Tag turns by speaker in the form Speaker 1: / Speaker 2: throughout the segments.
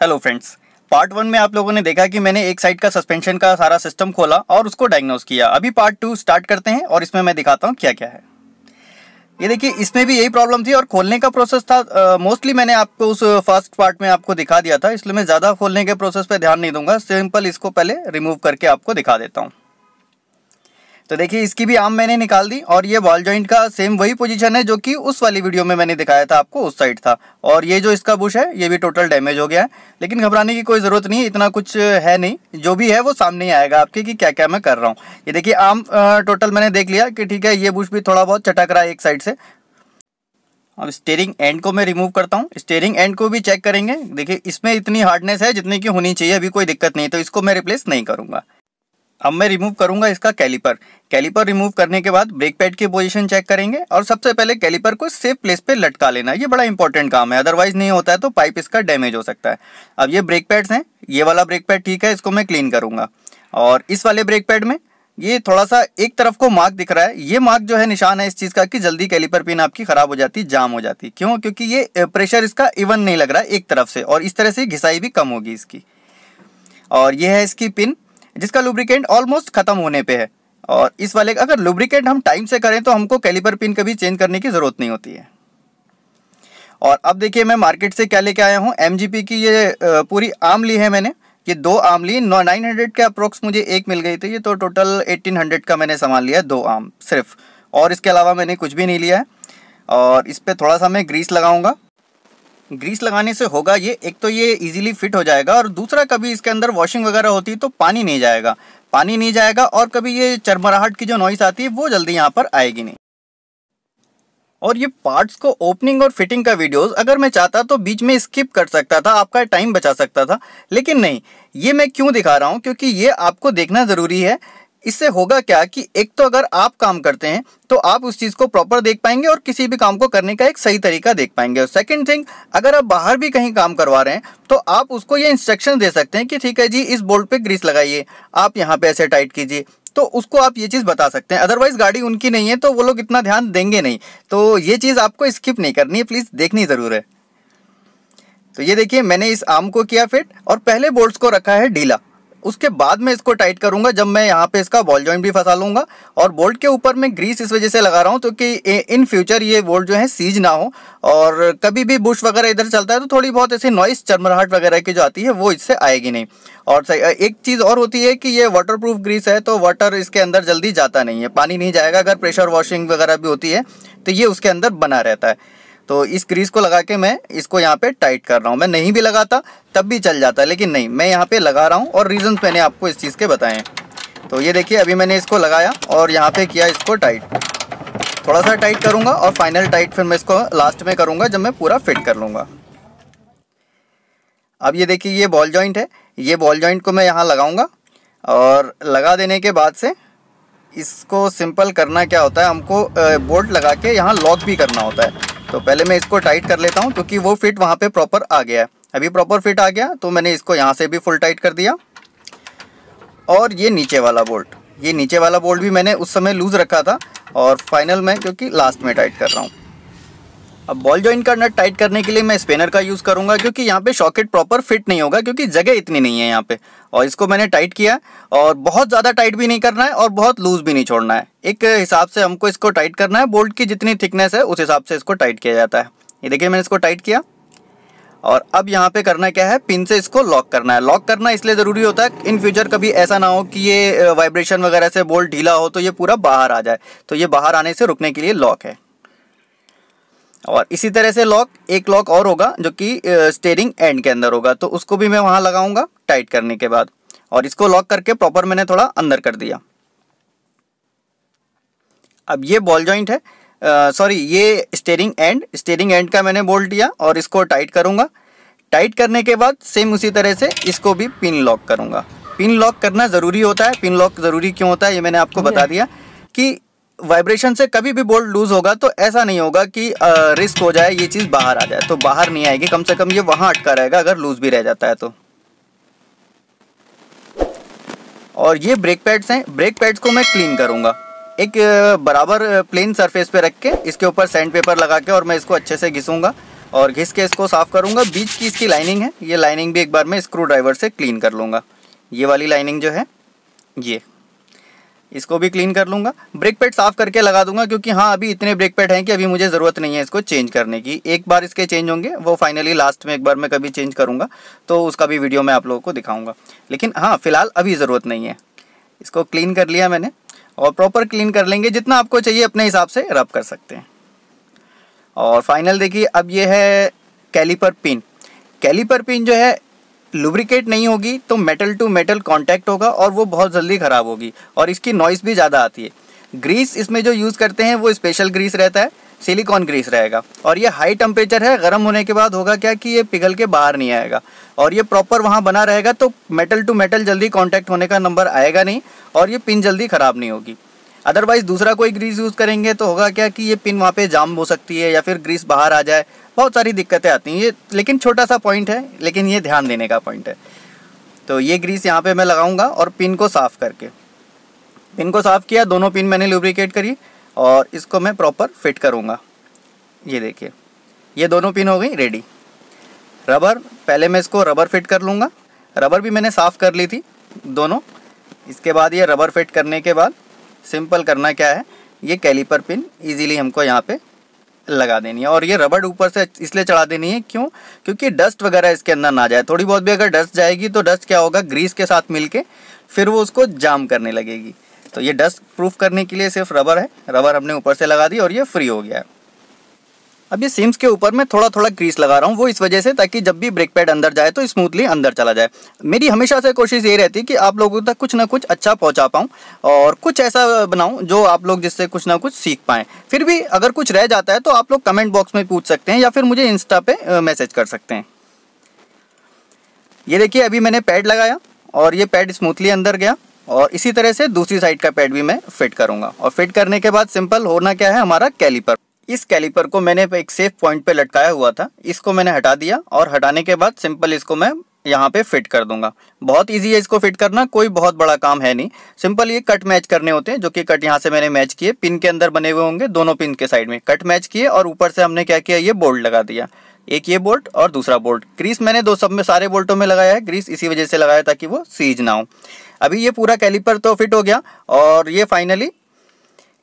Speaker 1: hello friends part one में आप लोगों ने देखा कि मैंने एक साइड का सस्पेंशन का सारा सिस्टम खोला और उसको डायग्नोज किया अभी पार्ट टू स्टार्ट करते हैं और इसमें मैं दिखाता हूँ क्या क्या है ये देखिए इसमें भी यही प्रॉब्लम थी और खोलने का प्रोसेस था मोस्टली मैंने आपको उस फर्स्ट पार्ट में आपको दिखा दिया था इसलिए मैं ज़्यादा खोलने के प्रोसेस पर ध्यान नहीं दूंगा सिंपल इसको पहले रिमूव करके आपको दिखा देता हूँ तो देखिए इसकी भी आम मैंने निकाल दी और ये बॉल जॉइंट का सेम वही पोजीशन है जो कि उस वाली वीडियो में मैंने दिखाया था आपको उस साइड था और ये जो इसका बुश है ये भी टोटल डैमेज हो गया है लेकिन घबराने की कोई ज़रूरत नहीं इतना कुछ है नहीं जो भी है वो सामने ही आएगा आपके कि क्या क्या मैं कर रहा हूँ ये देखिए आम टोटल मैंने देख लिया कि ठीक है ये बुश भी थोड़ा बहुत चटक रहा है एक साइड से अब स्टेयरिंग एंड को मैं रिमूव करता हूँ स्टेयरिंग एंड को भी चेक करेंगे देखिए इसमें इतनी हार्डनेस है जितनी की होनी चाहिए अभी कोई दिक्कत नहीं तो इसको मैं रिप्लेस नहीं करूँगा अब मैं रिमूव करूंगा इसका कैलिपर कैलिपर रिमूव करने के बाद ब्रेक पैड की पोजीशन चेक करेंगे और सबसे पहले कैलिपर को सेफ प्लेस पे लटका लेना ये बड़ा इंपॉर्टेंट काम है अदरवाइज नहीं होता है तो पाइप इसका डैमेज हो सकता है अब ये ब्रेक पैड्स हैं ये वाला ब्रेक पैड ठीक है इसको मैं क्लीन करूँगा और इस वाले ब्रेक पैड में ये थोड़ा सा एक तरफ को मार्क दिख रहा है ये मार्क जो है निशान है इस चीज़ का कि जल्दी कैलिपर पिन आपकी ख़राब हो जाती जाम हो जाती क्यों क्योंकि ये प्रेशर इसका इवन नहीं लग रहा है एक तरफ से और इस तरह से घिसाई भी कम होगी इसकी और ये है इसकी पिन जिसका लुब्रिकेंट ऑलमोस्ट खत्म होने पे है और इस वाले अगर लुब्रिकेंट हम टाइम से करें तो हमको कैलिपर पिन कभी चेंज करने की ज़रूरत नहीं होती है और अब देखिए मैं मार्केट से क्या लेके आया हूँ एम की ये पूरी आम ली है मैंने ये दो आम ली नाइन हंड्रेड के अप्रोक्स मुझे एक मिल गई थी ये तो टोटल एट्टीन हंड्रेड का मैंने सामान लिया है दो आम सिर्फ और इसके अलावा मैंने कुछ भी नहीं लिया है और इस पर थोड़ा सा मैं ग्रीस लगाऊंगा ग्रीस लगाने से होगा ये एक तो ये इजीली फिट हो जाएगा और दूसरा कभी इसके अंदर वॉशिंग वगैरह होती है तो पानी नहीं जाएगा पानी नहीं जाएगा और कभी ये चरमराहट की जो नॉइस आती है वो जल्दी यहाँ पर आएगी नहीं और ये पार्ट्स को ओपनिंग और फिटिंग का वीडियोस अगर मैं चाहता तो बीच में स्किप कर सकता था आपका टाइम बचा सकता था लेकिन नहीं ये मैं क्यों दिखा रहा हूँ क्योंकि ये आपको देखना ज़रूरी है इससे होगा क्या कि एक तो अगर आप काम करते हैं तो आप उस चीज़ को प्रॉपर देख पाएंगे और किसी भी काम को करने का एक सही तरीका देख पाएंगे और सेकंड थिंग अगर आप बाहर भी कहीं काम करवा रहे हैं तो आप उसको ये इंस्ट्रक्शन दे सकते हैं कि ठीक है जी इस बोल्ट पे ग्रीस लगाइए आप यहाँ पे ऐसे टाइट कीजिए तो उसको आप ये चीज़ बता सकते हैं अदरवाइज़ गाड़ी उनकी नहीं है तो वो लोग इतना ध्यान देंगे नहीं तो ये चीज़ आपको स्किप नहीं करनी है प्लीज़ देखनी ज़रूर है तो ये देखिए मैंने इस आम को किया फिट और पहले बोल्ट को रखा है ढीला उसके बाद में इसको टाइट करूंगा जब मैं यहाँ पे इसका बॉल जॉइंट भी फंसा लूंगा और बोल्ट के ऊपर मैं ग्रीस इस वजह से लगा रहा हूँ तो कि इन फ्यूचर ये बोल्ट जो है सीज ना हो और कभी भी बुश वगैरह इधर चलता है तो थोड़ी बहुत ऐसी नॉइस चरमराहट वगैरह की जो आती है वो इससे आएगी नहीं और एक चीज़ और होती है कि ये वाटर प्रूफ ग्रीस है तो वाटर इसके अंदर जल्दी जाता नहीं है पानी नहीं जाएगा अगर प्रेशर वॉशिंग वगैरह भी होती है तो ये उसके अंदर बना रहता है तो इस क्रीज को लगा के मैं इसको यहाँ पे टाइट कर रहा हूँ मैं नहीं भी लगाता तब भी चल जाता लेकिन नहीं मैं यहाँ पे लगा रहा हूँ और रीजंस मैंने आपको इस चीज़ के बताए तो ये देखिए अभी मैंने इसको लगाया और यहाँ पे किया इसको टाइट थोड़ा सा टाइट करूँगा और फाइनल टाइट फिर मैं इसको लास्ट में करूँगा जब मैं पूरा फिट कर लूँगा अब ये देखिए ये बॉल जॉइंट है ये बॉल जॉइंट को मैं यहाँ लगाऊँगा और लगा देने के बाद से इसको सिंपल करना क्या होता है हमको बोल्ट लगा के यहाँ लॉक भी करना होता है तो पहले मैं इसको टाइट कर लेता हूँ क्योंकि वो फिट वहाँ पे प्रॉपर आ गया है अभी प्रॉपर फिट आ गया तो मैंने इसको यहाँ से भी फुल टाइट कर दिया और ये नीचे वाला बोल्ट ये नीचे वाला बोल्ट भी मैंने उस समय लूज़ रखा था और फाइनल में क्योंकि लास्ट में टाइट कर रहा हूँ अब बॉल ज्वाइंट का नट टाइट करने के लिए मैं स्पेनर का यूज़ करूंगा क्योंकि यहाँ पे शॉकेट प्रॉपर फिट नहीं होगा क्योंकि जगह इतनी नहीं है यहाँ पे और इसको मैंने टाइट किया और बहुत ज़्यादा टाइट भी नहीं करना है और बहुत लूज़ भी नहीं छोड़ना है एक हिसाब से हमको इसको टाइट करना है बोल्ट की जितनी थिकनेस है उस हिसाब से इसको टाइट किया जाता है ये देखिए मैंने इसको टाइट किया और अब यहाँ पे करना क्या है पिन से इसको लॉक करना है लॉक करना इसलिए ज़रूरी होता है इन फ्यूचर कभी ऐसा ना हो कि ये वाइब्रेशन वगैरह से बोल्ट ढीला हो तो ये पूरा बाहर आ जाए तो ये बाहर आने से रुकने के लिए लॉक है और इसी तरह से लॉक एक लॉक और होगा जो कि स्टेयरिंग एंड के अंदर होगा तो उसको भी मैं वहाँ लगाऊंगा टाइट करने के बाद और इसको लॉक करके प्रॉपर मैंने थोड़ा अंदर कर दिया अब ये बॉल जॉइंट है सॉरी ये स्टेयरिंग एंड स्टेयरिंग एंड का मैंने बोल्ट दिया और इसको टाइट करूँगा टाइट करने के बाद सेम उसी तरह से इसको भी पिन लॉक करूँगा पिन लॉक करना ज़रूरी होता है पिन लॉक ज़रूरी क्यों होता है ये मैंने आपको बता दिया कि वाइब्रेशन से कभी भी बोल्ट लूज होगा तो ऐसा नहीं होगा कि रिस्क हो जाए ये चीज़ बाहर आ जाए तो बाहर नहीं आएगी कम से कम ये वहाँ अटका रहेगा अगर लूज भी रह जाता है तो और ये ब्रेक पैड्स हैं ब्रेक पैड्स को मैं क्लीन करूँगा एक बराबर प्लेन सरफेस पे रख के इसके ऊपर सैंड पेपर लगा के और मैं इसको अच्छे से घिसूँगा और घिस के इसको साफ़ करूँगा बीच की इसकी लाइनिंग है ये लाइनिंग भी एक बार मैं स्क्रू ड्राइवर से क्लीन कर लूँगा ये वाली लाइनिंग जो है ये इसको भी क्लीन कर लूँगा ब्रेक पैड साफ करके लगा दूंगा क्योंकि हाँ अभी इतने ब्रेक पैड हैं कि अभी मुझे ज़रूरत नहीं है इसको चेंज करने की एक बार इसके चेंज होंगे वो फाइनली लास्ट में एक बार मैं कभी चेंज करूँगा तो उसका भी वीडियो मैं आप लोगों को दिखाऊंगा लेकिन हाँ फ़िलहाल अभी ज़रूरत नहीं है इसको क्लीन कर लिया मैंने और प्रॉपर क्लीन कर लेंगे जितना आपको चाहिए अपने हिसाब से रब कर सकते हैं और फाइनल देखिए अब ये है कैलीपर पिन कैलीपर पिन जो है लुब्रिकेट नहीं होगी तो मेटल टू मेटल कॉन्टैक्ट होगा और वो बहुत जल्दी ख़राब होगी और इसकी नॉइस भी ज़्यादा आती है ग्रीस इसमें जो यूज़ करते हैं वो स्पेशल ग्रीस रहता है सिलिकॉन ग्रीस रहेगा और ये हाई टेम्परेचर है गर्म होने के बाद होगा क्या कि ये पिघल के बाहर नहीं आएगा और ये प्रॉपर वहाँ बना रहेगा तो मेटल टू मेटल जल्दी कॉन्टैक्ट होने का नंबर आएगा नहीं और ये पिन जल्दी ख़राब नहीं होगी अदरवाइज़ दूसरा कोई ग्रीस यूज़ करेंगे तो होगा क्या कि ये पिन वहाँ पे जाम हो सकती है या फिर ग्रीस बाहर आ जाए बहुत सारी दिक्कतें आती हैं ये लेकिन छोटा सा पॉइंट है लेकिन ये ध्यान देने का पॉइंट है तो ये ग्रीस यहाँ पे मैं लगाऊंगा और पिन को साफ़ करके पिन को साफ़ किया दोनों पिन मैंने लुब्रिकेट करी और इसको मैं प्रॉपर फिट करूँगा ये देखिए ये दोनों पिन हो गई रेडी रबर पहले मैं इसको रबर फिट कर लूँगा रबर भी मैंने साफ़ कर ली थी दोनों इसके बाद ये रबर फिट करने के बाद सिंपल करना क्या है ये कैलीपर पिन इजीली हमको यहाँ पे लगा देनी है और ये रबड़ ऊपर से इसलिए चढ़ा देनी है क्यों क्योंकि डस्ट वगैरह इसके अंदर ना जाए थोड़ी बहुत भी अगर डस्ट जाएगी तो डस्ट क्या होगा ग्रीस के साथ मिल फिर वो उसको जाम करने लगेगी तो ये डस्ट प्रूफ करने के लिए सिर्फ रबर है रबर हमने ऊपर से लगा दी और ये फ्री हो गया है अब ये सीम्स के ऊपर मैं थोड़ा थोड़ा क्रीस लगा रहा हूँ वो इस वजह से ताकि जब भी ब्रेक पैड अंदर जाए तो स्मूथली अंदर चला जाए मेरी हमेशा से कोशिश ये रहती है कि आप लोगों तक कुछ ना कुछ अच्छा पहुँचा पाऊँ और कुछ ऐसा बनाऊँ जो आप लोग जिससे कुछ ना कुछ सीख पाएँ फिर भी अगर कुछ रह जाता है तो आप लोग कमेंट बॉक्स में पूछ सकते हैं या फिर मुझे इंस्टा पे मैसेज कर सकते हैं ये देखिए अभी मैंने पैड लगाया और ये पैड स्मूथली अंदर गया और इसी तरह से दूसरी साइड का पैड भी मैं फिट करूँगा और फिट करने के बाद सिंपल होना क्या है हमारा कैलीपर इस कैलिपर को मैंने एक सेफ पॉइंट पे लटकाया हुआ था इसको मैंने हटा दिया और हटाने के बाद सिंपल इसको मैं यहाँ पे फिट कर दूंगा बहुत इजी है इसको फिट करना कोई बहुत बड़ा काम है नहीं सिंपल ये कट मैच करने होते हैं जो कि कट यहाँ से मैंने मैच किए पिन के अंदर बने हुए होंगे दोनों पिन के साइड में कट मैच किए और ऊपर से हमने क्या किया ये बोल्ट लगा दिया एक ये बोल्ट और दूसरा बोल्ट ग्रीस मैंने दो सब में सारे बोल्टों में लगाया है ग्रीस इसी वजह से लगाया ताकि वो सीज ना हो अभी ये पूरा कैलिपर तो फिट हो गया और ये फाइनली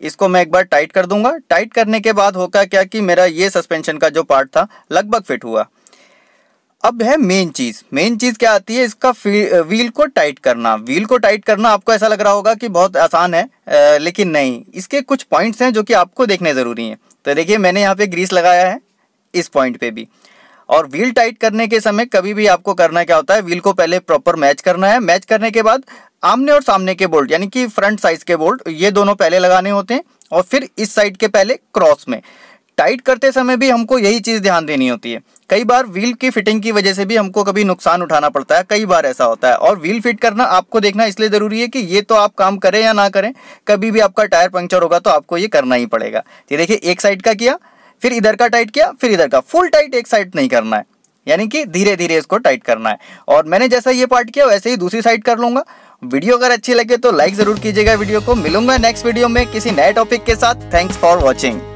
Speaker 1: इसको मैं एक बार टाइट कर दूंगा टाइट करने के बाद होगा क्या कि मेरा ये सस्पेंशन का जो पार्ट था लगभग फिट हुआ अब है मेन चीज़ मेन चीज़ क्या आती है इसका व्हील को टाइट करना व्हील को टाइट करना आपको ऐसा लग रहा होगा कि बहुत आसान है आ, लेकिन नहीं इसके कुछ पॉइंट्स हैं जो कि आपको देखने ज़रूरी हैं तो देखिए मैंने यहाँ पे ग्रीस लगाया है इस पॉइंट पे भी और व्हील टाइट करने के समय कभी भी आपको करना क्या होता है व्हील को पहले प्रॉपर मैच करना है मैच करने के बाद आमने और सामने के बोल्ट यानी कि फ्रंट साइज के बोल्ट ये दोनों पहले लगाने होते हैं और फिर इस साइड के पहले क्रॉस में टाइट करते समय भी हमको यही चीज़ ध्यान देनी होती है कई बार व्हील की फिटिंग की वजह से भी हमको कभी नुकसान उठाना पड़ता है कई बार ऐसा होता है और व्हील फिट करना आपको देखना इसलिए ज़रूरी है कि ये तो आप काम करें या ना करें कभी भी आपका टायर पंक्चर होगा तो आपको ये करना ही पड़ेगा ये देखिए एक साइड का किया फिर इधर का टाइट किया फिर इधर का फुल टाइट एक साइड नहीं करना है यानी कि धीरे धीरे इसको टाइट करना है और मैंने जैसा ये पार्ट किया वैसे ही दूसरी साइड कर लूंगा वीडियो अगर अच्छी लगे तो लाइक जरूर कीजिएगा वीडियो को मिलूंगा नेक्स्ट वीडियो में किसी नए टॉपिक के साथ थैंक्स फॉर वॉचिंग